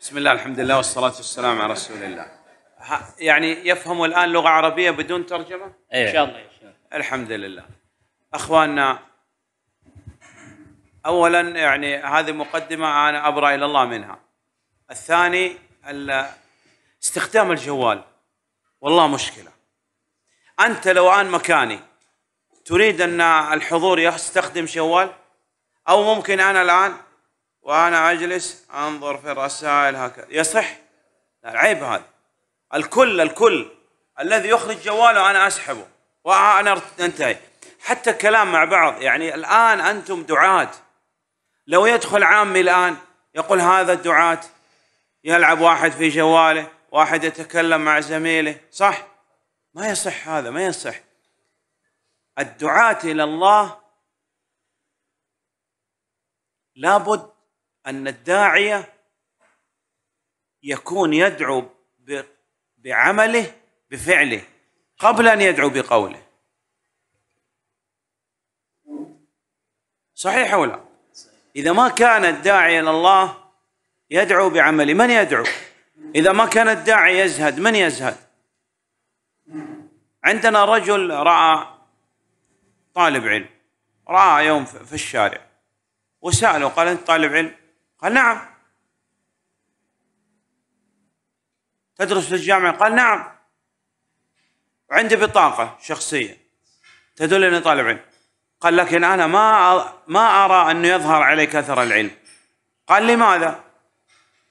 بسم الله الحمد لله والصلاة والسلام على رسول الله يعني يفهموا الآن لغة عربية بدون ترجمة؟ إيه. إن شاء الله الحمد لله أخواننا أولا يعني هذه مقدمة أنا أبرأ إلى الله منها الثاني استخدام الجوال والله مشكلة أنت لو أن مكاني تريد أن الحضور يستخدم جوال أو ممكن أنا الآن وانا اجلس انظر في الرسائل هكذا يصح العيب هذا الكل الكل الذي يخرج جواله انا اسحبه وانا انتهي حتى الكلام مع بعض يعني الان انتم دعاة لو يدخل عامي الان يقول هذا الدعاة يلعب واحد في جواله واحد يتكلم مع زميله صح ما يصح هذا ما يصح الدعاة الى الله لابد ان الداعيه يكون يدعو بعمله بفعله قبل ان يدعو بقوله صحيح او لا اذا ما كان الداعي الى الله يدعو بعمله من يدعو اذا ما كان الداعي يزهد من يزهد عندنا رجل راى طالب علم راى يوم في الشارع وساله قال انت طالب علم قال نعم تدرس في الجامعة قال نعم وعندي بطاقة شخصية تدل أني طالب علم قال لكن أنا ما ما أرى أنه يظهر عليك أثر العلم قال لماذا؟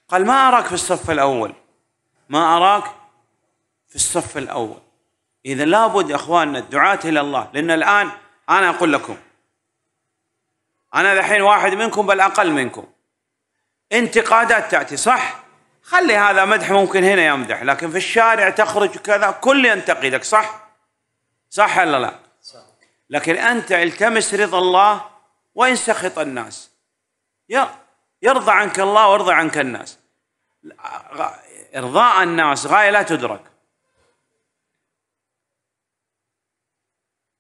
قال ما أراك في الصف الأول ما أراك في الصف الأول إذا لابد يا أخواننا الدعاة إلى الله لأن الآن أنا أقول لكم أنا الحين واحد منكم بل أقل منكم انتقادات تاتي صح خلي هذا مدح ممكن هنا يمدح لكن في الشارع تخرج كذا كل ينتقدك صح صح ولا لا صح. لكن انت التمس رضا الله وان سخط الناس يرضى عنك الله ويرضى عنك الناس ارضاء الناس غايه لا تدرك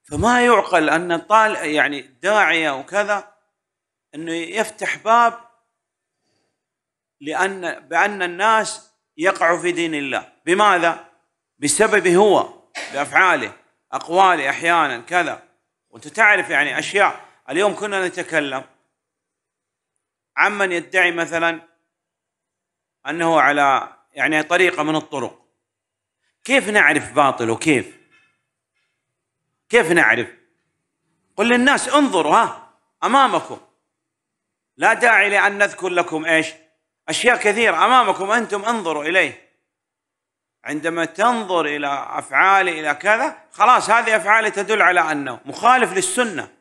فما يعقل ان طال يعني داعيه وكذا انه يفتح باب لأن بأن الناس يقعوا في دين الله بماذا؟ بسبب هو بأفعاله أقواله أحيانا كذا وأنت تعرف يعني أشياء اليوم كنا نتكلم عمن يدعي مثلا أنه على يعني طريقة من الطرق كيف نعرف باطله كيف كيف نعرف قل للناس انظروا ها أمامكم لا داعي لأن نذكر لكم إيش أشياء كثيرة أمامكم أنتم انظروا إليه عندما تنظر إلى أفعالي إلى كذا خلاص هذه أفعالي تدل على أنه مخالف للسنة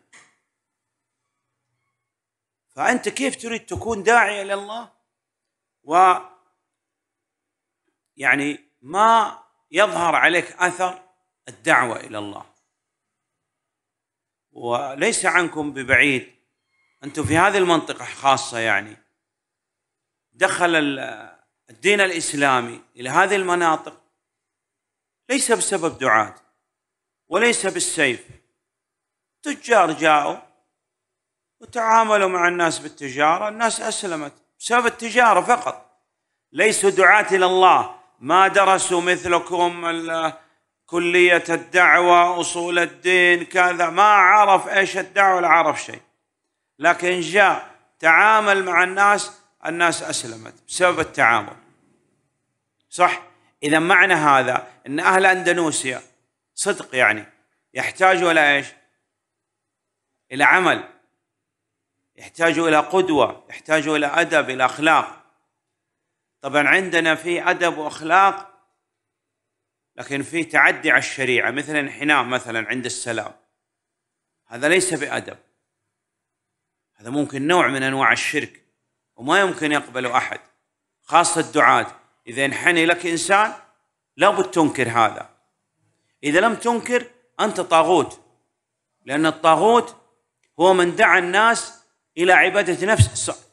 فأنت كيف تريد تكون داعية إلى الله و يعني ما يظهر عليك أثر الدعوة إلى الله وليس عنكم ببعيد أنتم في هذه المنطقة خاصة يعني دخل الدين الاسلامي الى هذه المناطق ليس بسبب دعاة وليس بالسيف تجار جاءوا وتعاملوا مع الناس بالتجارة الناس أسلمت بسبب التجارة فقط ليسوا دعاة إلى الله ما درسوا مثلكم كلية الدعوة أصول الدين كذا ما عرف إيش الدعوة ولا عرف شيء لكن جاء تعامل مع الناس الناس اسلمت بسبب التعامل صح اذا معنى هذا ان اهل اندونيسيا صدق يعني يحتاجوا الى ايش الى عمل يحتاجوا الى قدوه يحتاجوا الى ادب الى اخلاق طبعا عندنا في ادب واخلاق لكن في تعدي على الشريعه مثل انحناء مثلا عند السلام هذا ليس بادب هذا ممكن نوع من انواع الشرك وما يمكن يقبله أحد خاصة الدعاة إذا انحني لك إنسان لابد تنكر هذا إذا لم تنكر أنت طاغوت لأن الطاغوت هو من دعا الناس إلى عبادة نفس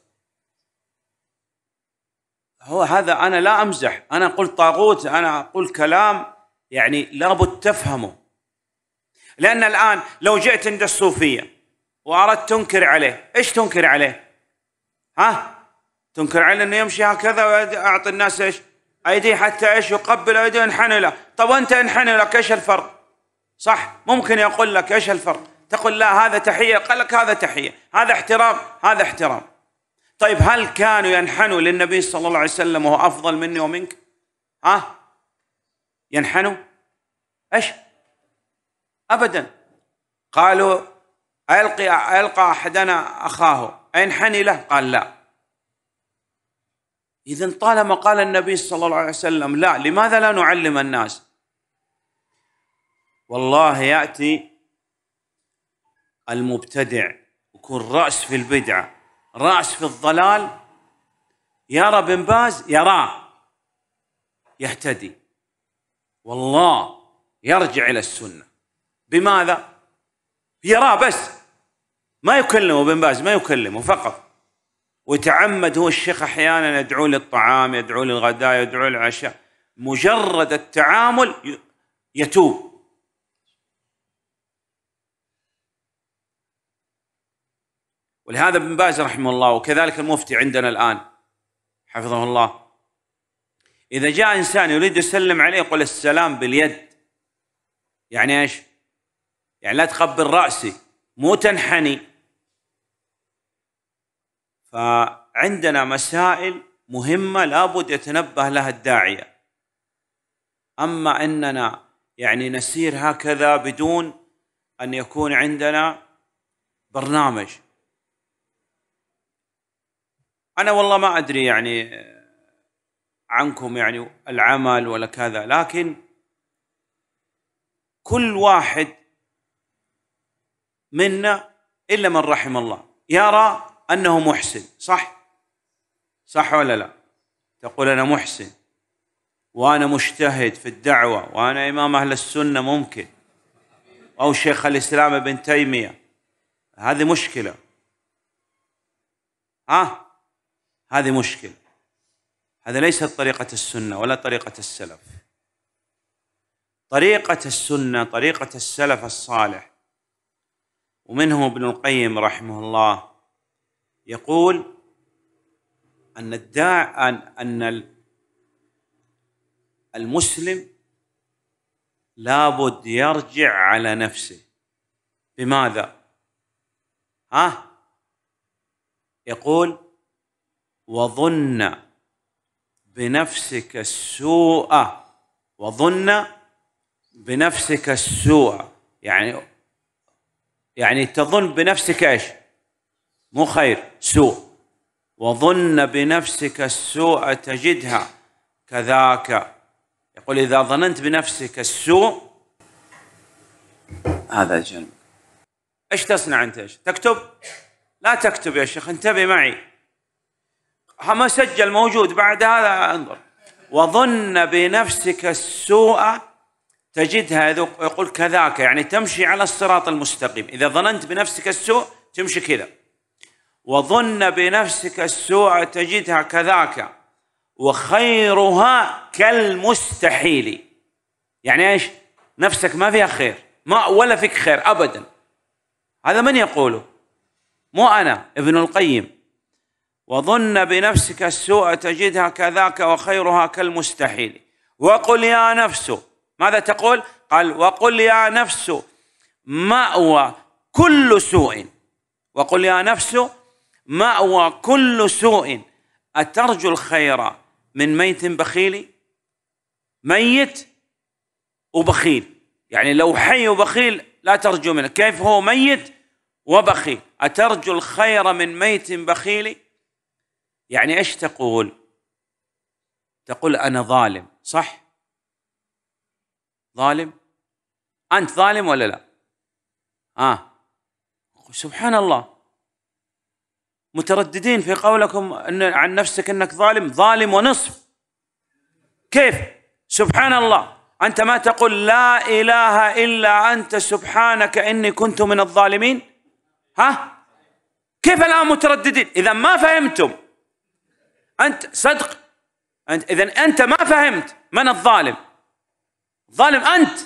هو هذا أنا لا أمزح أنا أقول طاغوت أنا أقول كلام يعني لابد تفهمه لأن الآن لو جئت عند الصوفية وأردت تنكر عليه إيش تنكر عليه ها تنكر علي انه يمشي هكذا ويعطي الناس ايش؟ ايديه حتى ايش؟ يقبل ايديه ينحني له، طب وانت انحني لك ايش الفرق؟ صح ممكن يقول لك ايش الفرق؟ تقول لا هذا تحيه قال لك هذا تحيه، هذا احترام هذا احترام. طيب هل كانوا ينحنوا للنبي صلى الله عليه وسلم وهو افضل مني ومنك؟ ها؟ ينحنوا؟ ايش؟ ابدا قالوا القي القى احدنا اخاه أينحني له قال لا إذا طالما قال النبي صلى الله عليه وسلم لا لماذا لا نعلم الناس والله يأتي المبتدع يكون رأس في البدعة رأس في الضلال يرى بن باز يراه يهتدي والله يرجع إلى السنة بماذا؟ يراه بس ما يكلمه ابن باز ما يكلمه فقط ويتعمد هو الشيخ احيانا يدعو للطعام يدعو للغداء يدعو للعشاء مجرد التعامل يتوب ولهذا ابن باز رحمه الله وكذلك المفتي عندنا الان حفظه الله اذا جاء انسان يريد يسلم عليه يقول السلام باليد يعني ايش؟ يعني لا تقبل راسي مو تنحني فعندنا مسائل مهمة لابد يتنبه لها الداعية أما أننا يعني نسير هكذا بدون أن يكون عندنا برنامج أنا والله ما أدري يعني عنكم يعني العمل ولا كذا لكن كل واحد منا إلا من رحم الله يرى أنه محسن صح صح ولا لا تقول أنا محسن وأنا مجتهد في الدعوة وأنا إمام أهل السنة ممكن أو شيخ الإسلام ابن تيمية هذه مشكلة ها هذه مشكلة هذا ليست طريقة السنة ولا طريقة السلف طريقة السنة طريقة السلف الصالح ومنهم ابن القيم رحمه الله يقول أن الداع أن أن المسلم لابد يرجع على نفسه بماذا؟ ها؟ يقول وظن بنفسك السوء وظن بنفسك السوء يعني يعني تظن بنفسك ايش؟ مو خير سوء وظن بنفسك السوء تجدها كذاك يقول إذا ظننت بنفسك السوء هذا جن ايش تصنع انت ايش؟ تكتب؟ لا تكتب يا شيخ انتبه معي ما سجل موجود بعد هذا انظر وظن بنفسك السوء تجدها يقول كذاك يعني تمشي على الصراط المستقيم إذا ظننت بنفسك السوء تمشي كذا وظن بنفسك السوء تجدها كذاك وخيرها كالمستحيل يعني ايش نفسك ما فيها خير ما ولا فيك خير ابدا هذا من يقوله مو انا ابن القيم وظن بنفسك السوء تجدها كذاك وخيرها كالمستحيل وقل يا نفس ماذا تقول قال وقل يا نفس مأوى كل سوء وقل يا نفس مأوى كل سوء أترجو الخير من ميت بخيل ميت وبخيل يعني لو حي وبخيل لا ترجو منه كيف هو ميت وبخيل أترجو الخير من ميت بخيل يعني إيش تقول تقول أنا ظالم صح ظالم أنت ظالم ولا لا آه سبحان الله مترددين في قولكم ان عن نفسك انك ظالم ظالم ونصف كيف سبحان الله انت ما تقول لا اله الا انت سبحانك اني كنت من الظالمين ها كيف الان مترددين اذا ما فهمتم انت صدق انت اذا انت ما فهمت من الظالم الظالم انت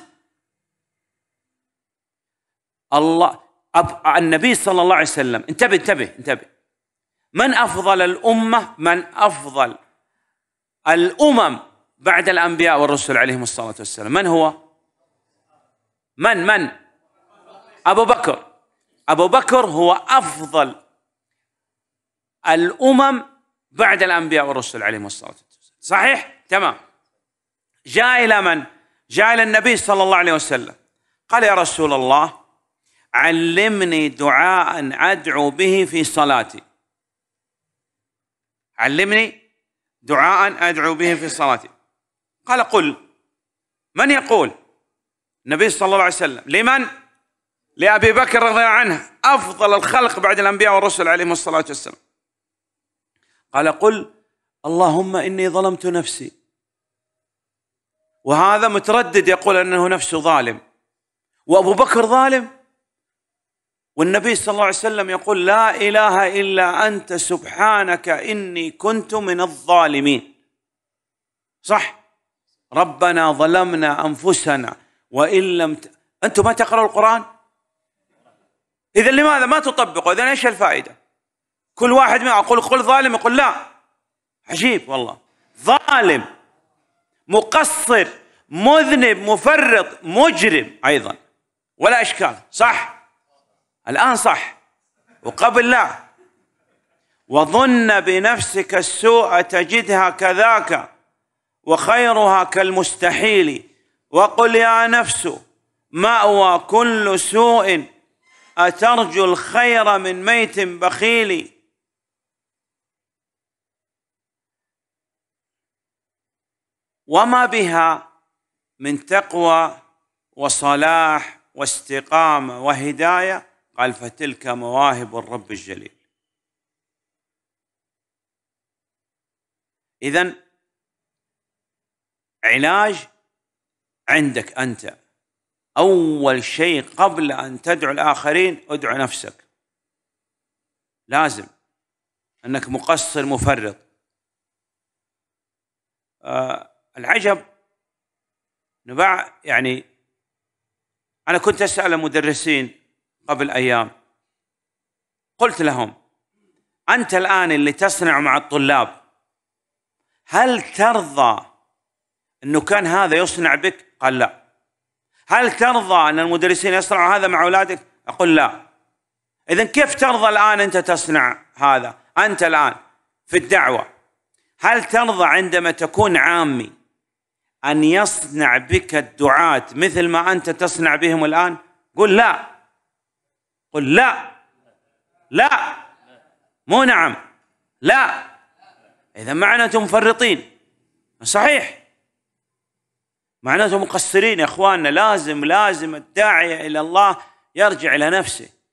الله النبي صلى الله عليه وسلم انتبه انتبه انتبه من افضل الامه من افضل الامم بعد الانبياء والرسل عليهم الصلاه والسلام من هو من من ابو بكر ابو بكر هو افضل الامم بعد الانبياء والرسل عليهم الصلاه والسلام صحيح تمام جاء الى من جاء الى النبي صلى الله عليه وسلم قال يا رسول الله علمني دعاء ادعو به في صلاتي علمني دعاء أدعو به في صلاتي قال قل من يقول النبي صلى الله عليه وسلم لمن لأبي بكر رضي الله عنه أفضل الخلق بعد الأنبياء والرسل عليهم الصلاة والسلام قال قل اللهم إني ظلمت نفسي وهذا متردد يقول أنه نفسه ظالم وأبو بكر ظالم والنبي صلى الله عليه وسلم يقول لا اله الا انت سبحانك اني كنت من الظالمين صح ربنا ظلمنا انفسنا وان لم ت... انتم ما تقرأوا القران اذا لماذا ما تطبقوا اذا ايش الفائده كل واحد ما اقول قل ظالم يقول لا عجيب والله ظالم مقصر مذنب مفرط مجرم ايضا ولا اشكال صح الآن صح وقبل لا وظن بنفسك السوء تجدها كذاك وخيرها كالمستحيل وقل يا نفس مأوى كل سوء أترجو الخير من ميت بخيل وما بها من تقوى وصلاح واستقامة وهداية قال فتلك مواهب الرب الجليل اذا علاج عندك انت اول شيء قبل ان تدعو الاخرين ادعو نفسك لازم انك مقصر مفرط آه العجب نبع يعني انا كنت اسال المدرسين قبل ايام قلت لهم انت الان اللي تصنع مع الطلاب هل ترضى انه كان هذا يصنع بك؟ قال لا. هل ترضى ان المدرسين يصنعوا هذا مع اولادك؟ اقول لا. اذا كيف ترضى الان انت تصنع هذا؟ انت الان في الدعوه هل ترضى عندما تكون عامي ان يصنع بك الدعاة مثل ما انت تصنع بهم الان؟ قل لا. قل لا لا مو نعم لا إذا معناته مفرطين صحيح معناته مقصرين يا اخواننا لازم لازم الداعيه الى الله يرجع الى نفسه